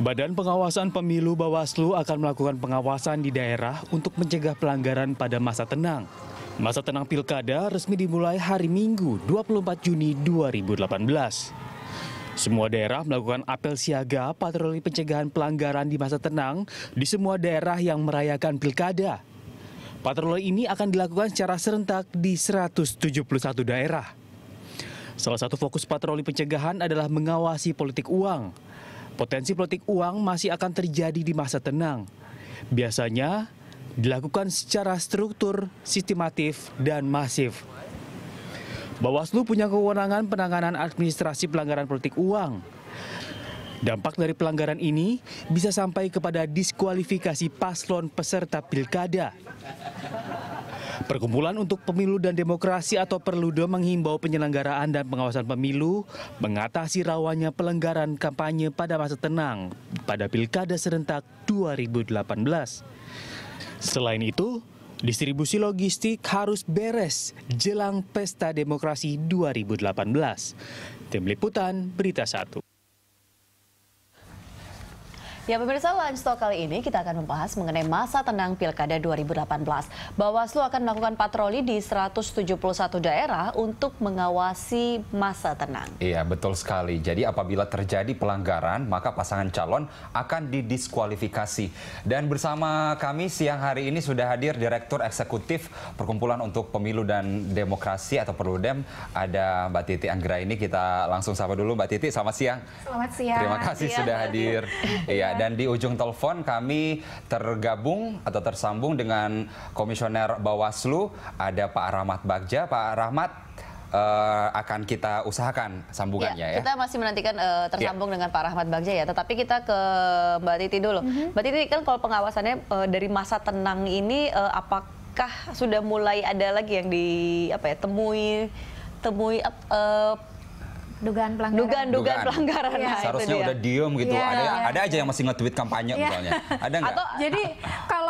Badan Pengawasan Pemilu Bawaslu akan melakukan pengawasan di daerah untuk mencegah pelanggaran pada masa tenang. Masa tenang pilkada resmi dimulai hari Minggu 24 Juni 2018. Semua daerah melakukan apel siaga patroli pencegahan pelanggaran di masa tenang di semua daerah yang merayakan pilkada. Patroli ini akan dilakukan secara serentak di 171 daerah. Salah satu fokus patroli pencegahan adalah mengawasi politik uang potensi politik uang masih akan terjadi di masa tenang. Biasanya dilakukan secara struktur, sistematif, dan masif. Bawaslu punya kewenangan penanganan administrasi pelanggaran politik uang. Dampak dari pelanggaran ini bisa sampai kepada diskualifikasi paslon peserta pilkada. Perkumpulan untuk Pemilu dan Demokrasi atau Perlude menghimbau penyelenggaraan dan pengawasan pemilu mengatasi rawannya pelenggaran kampanye pada masa tenang pada Pilkada serentak 2018. Selain itu, distribusi logistik harus beres jelang Pesta Demokrasi 2018. Tim Liputan, Berita 1. Ya pemirsa Lunch Talk kali ini kita akan membahas mengenai masa tenang Pilkada 2018. Bawaslu akan melakukan patroli di 171 daerah untuk mengawasi masa tenang. Iya betul sekali. Jadi apabila terjadi pelanggaran maka pasangan calon akan didiskualifikasi. Dan bersama kami siang hari ini sudah hadir Direktur Eksekutif Perkumpulan untuk Pemilu dan Demokrasi atau Perludem ada Mbak Titi Anggra ini kita langsung sapa dulu Mbak Titi. Selamat siang. Selamat siang. Terima kasih siang. sudah hadir. Iya. Dan di ujung telepon kami tergabung atau tersambung dengan Komisioner Bawaslu ada Pak Rahmat Bagja. Pak Rahmat, uh, akan kita usahakan sambungannya ya. ya. Kita masih menantikan uh, tersambung ya. dengan Pak Rahmat Bagja ya. Tetapi kita ke Mbak Titi dulu. Mm -hmm. Mbak Titi kan kalau pengawasannya uh, dari masa tenang ini uh, apakah sudah mulai ada lagi yang ditemui, ya, temui temui uh, dugaan pelanggaran. Dugaan dugaan pelanggaran. Ya. Nah, Seharusnya udah diem gitu. Ya, ada ya. ada aja yang masih nge-tweet kampanye ya. misalnya. Ada nggak? Atau jadi kalau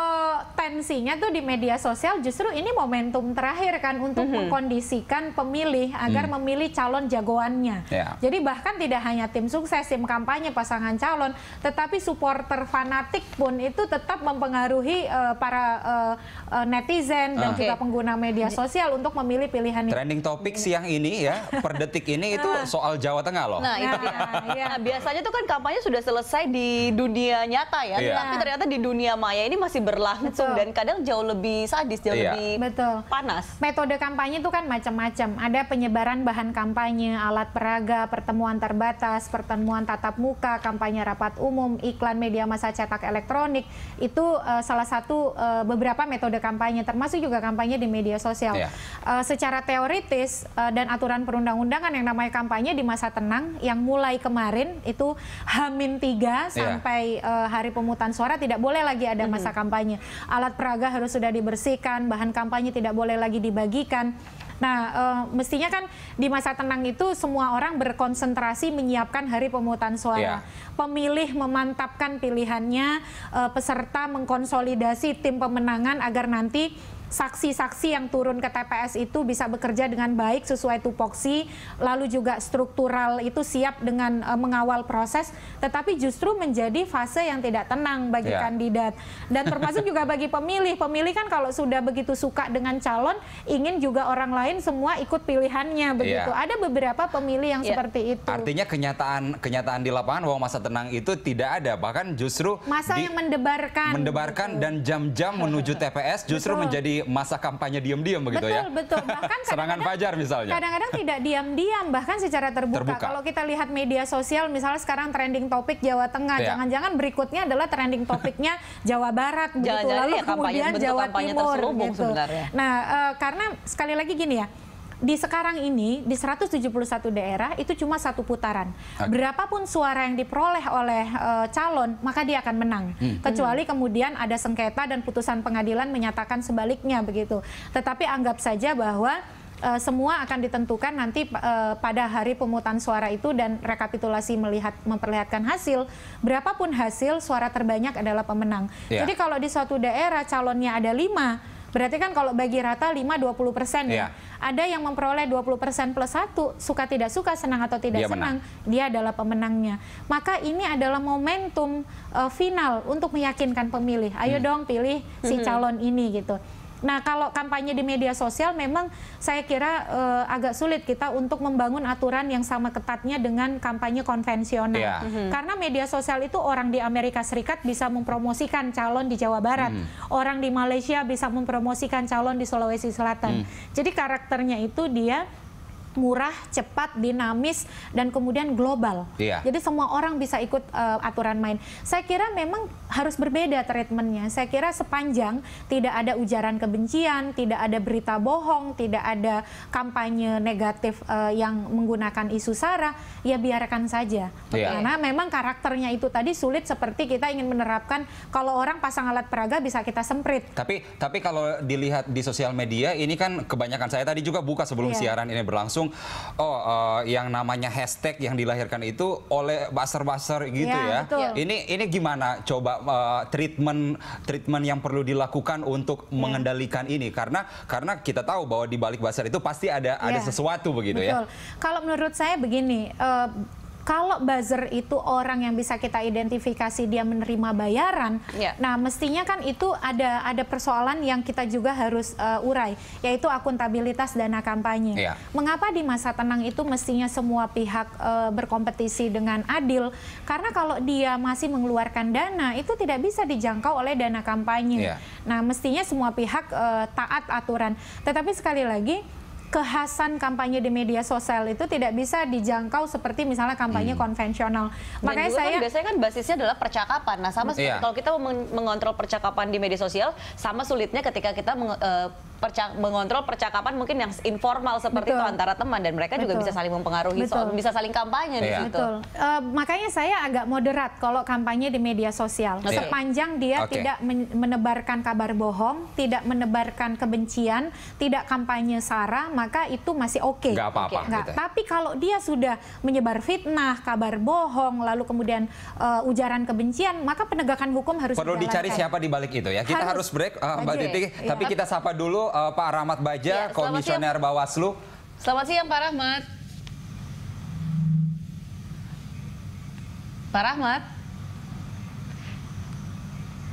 pensinya tuh di media sosial justru ini momentum terakhir kan untuk mm -hmm. mengkondisikan pemilih agar mm. memilih calon jagoannya. Yeah. Jadi bahkan tidak hanya tim sukses, tim kampanye, pasangan calon, tetapi supporter fanatik pun itu tetap mempengaruhi uh, para uh, uh, netizen dan okay. Ah. juga pengguna media sosial untuk memilih pilihan ini. Trending topik siang ini ya, per detik ini itu ah. soal Jawa Tengah loh. Nah, itu nah, iya. nah, biasanya tuh kan kampanye sudah selesai di dunia nyata ya, yeah. Iya. tapi ternyata di dunia maya ini masih berlangsung dan kadang jauh lebih sadis, jauh iya. lebih Betul. panas. Metode kampanye itu kan macam-macam. Ada penyebaran bahan kampanye, alat peraga, pertemuan terbatas, pertemuan tatap muka, kampanye rapat umum, iklan media masa cetak elektronik. Itu uh, salah satu uh, beberapa metode kampanye, termasuk juga kampanye di media sosial. Iya uh, secara teoritis uh, dan aturan perundang-undangan yang namanya kampanye di masa tenang yang mulai kemarin itu Hamin tiga yeah. sampai uh, hari pemutusan suara tidak boleh lagi ada masa -hmm. kampanye. Alat peraga harus sudah dibersihkan, bahan kampanye tidak boleh lagi dibagikan. Nah, uh, mestinya kan di masa tenang itu semua orang berkonsentrasi menyiapkan hari pemutusan suara. Yeah. Pemilih memantapkan pilihannya, uh, peserta mengkonsolidasi tim pemenangan agar nanti saksi-saksi yang turun ke TPS itu bisa bekerja dengan baik sesuai tupoksi, lalu juga struktural itu siap dengan uh, mengawal proses, tetapi justru menjadi fase yang tidak tenang bagi yeah. kandidat dan termasuk juga bagi pemilih. Pemilih kan kalau sudah begitu suka dengan calon, ingin juga orang lain semua ikut pilihannya begitu. Yeah. Ada beberapa pemilih yang yeah. seperti itu. Artinya kenyataan kenyataan di lapangan bahwa masa tenang itu tidak ada, bahkan justru masa di, yang mendebarkan mendebarkan dan jam-jam menuju TPS justru Betul. menjadi masa kampanye diam-diam begitu betul, ya. Betul, betul. Bahkan serangan fajar misalnya. Kadang-kadang tidak diam-diam bahkan secara terbuka. terbuka. Kalau kita lihat media sosial misalnya sekarang trending topik Jawa Tengah, iya. jangan-jangan ya. berikutnya adalah trending topiknya Jawa Barat begitu. Jangan -jangan Lalu iya, kemudian Jawa Timur gitu. Nah, e, karena sekali lagi gini ya di sekarang ini di 171 daerah itu cuma satu putaran. Okay. Berapapun suara yang diperoleh oleh uh, calon, maka dia akan menang. Hmm. Kecuali hmm. kemudian ada sengketa dan putusan pengadilan menyatakan sebaliknya begitu. Tetapi anggap saja bahwa uh, semua akan ditentukan nanti uh, pada hari pemutusan suara itu dan rekapitulasi melihat memperlihatkan hasil berapapun hasil suara terbanyak adalah pemenang. Yeah. Jadi kalau di suatu daerah calonnya ada lima Berarti kan kalau bagi rata 5 20 persen ya. Iya. Ada yang memperoleh 20 persen plus satu suka tidak suka, senang atau tidak dia senang, menang. dia adalah pemenangnya. Maka ini adalah momentum uh, final untuk meyakinkan pemilih. Ayo hmm. dong pilih si hmm. calon ini gitu. Nah, kalau kampanye di media sosial memang saya kira uh, agak sulit kita untuk membangun aturan yang sama ketatnya dengan kampanye konvensional. Yeah. Mm -hmm. Mhm. Karena media sosial itu orang di Amerika Serikat bisa mempromosikan calon di Jawa Barat, mm. orang di Malaysia bisa mempromosikan calon di Sulawesi Selatan. Mm. Jadi karakternya itu dia murah, cepat, dinamis, dan kemudian global. Iya. Jadi semua orang bisa ikut uh, aturan main. Saya kira memang harus berbeda treatmentnya. Saya kira sepanjang tidak ada ujaran kebencian, tidak ada berita bohong, tidak ada kampanye negatif uh, yang menggunakan isu sara, ya biarkan saja. Iya. Karena memang karakternya itu tadi sulit seperti kita ingin menerapkan kalau orang pasang alat peraga bisa kita semprit. Tapi tapi kalau dilihat di sosial media ini kan kebanyakan saya tadi juga buka sebelum iya. siaran ini berlangsung langsung oh uh, yang namanya hashtag yang dilahirkan itu oleh baser-baser gitu iya, ya. ya. Ini ini gimana coba uh, treatment treatment yang perlu dilakukan untuk hmm. mengendalikan ini karena karena kita tahu bahwa di balik baser itu pasti ada ya. ada iya. sesuatu begitu ya. betul. ya. Kalau menurut saya begini uh, kalau buzzer itu orang yang bisa kita identifikasi dia menerima bayaran, yeah. nah mestinya kan itu ada ada persoalan yang kita juga harus uh, urai, yaitu akuntabilitas dana kampanye. Yeah. Mengapa di masa tenang itu mestinya semua pihak uh, berkompetisi dengan adil? Karena kalau dia masih mengeluarkan dana itu tidak bisa dijangkau oleh dana kampanye. Yeah. Nah mestinya semua pihak uh, taat aturan. Tetapi sekali lagi kehasan kampanye di media sosial itu tidak bisa dijangkau seperti misalnya kampanye hmm. konvensional. Dan Makanya juga kan saya kan biasanya kan basisnya adalah percakapan. Nah, sama hmm. seperti iya. kalau kita mengontrol percakapan di media sosial sama sulitnya ketika kita eh, perca mengontrol percakapan mungkin yang informal seperti Betul. itu antara teman dan mereka Betul. juga bisa saling mempengaruhi soal bisa saling kampanye yeah. di iya. situ. Betul. Uh, makanya saya agak moderat kalau kampanye di media sosial okay. sepanjang dia okay. tidak menebarkan kabar bohong, tidak menebarkan kebencian, tidak kampanye sara, maka itu masih oke. Okay. apa-apa. Okay. Gitu. Ya. Tapi kalau dia sudah menyebar fitnah, kabar bohong, lalu kemudian uh, ujaran kebencian, maka penegakan hukum harus perlu dijalankan. dicari siapa di balik itu ya. Kita harus, harus break, uh, Mbak Titi. Iya. Tapi kita sapa dulu uh, Pak Rahmat Baja, ya, Komisioner siang. Bawaslu. Selamat siang Pak Rahmat. Pak Rahmat.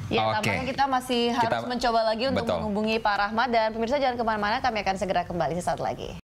Ya, okay. tampaknya kita masih harus kita, mencoba lagi untuk betul. menghubungi Pak Rahmat dan pemirsa jangan kemana-mana, kami akan segera kembali sesaat lagi.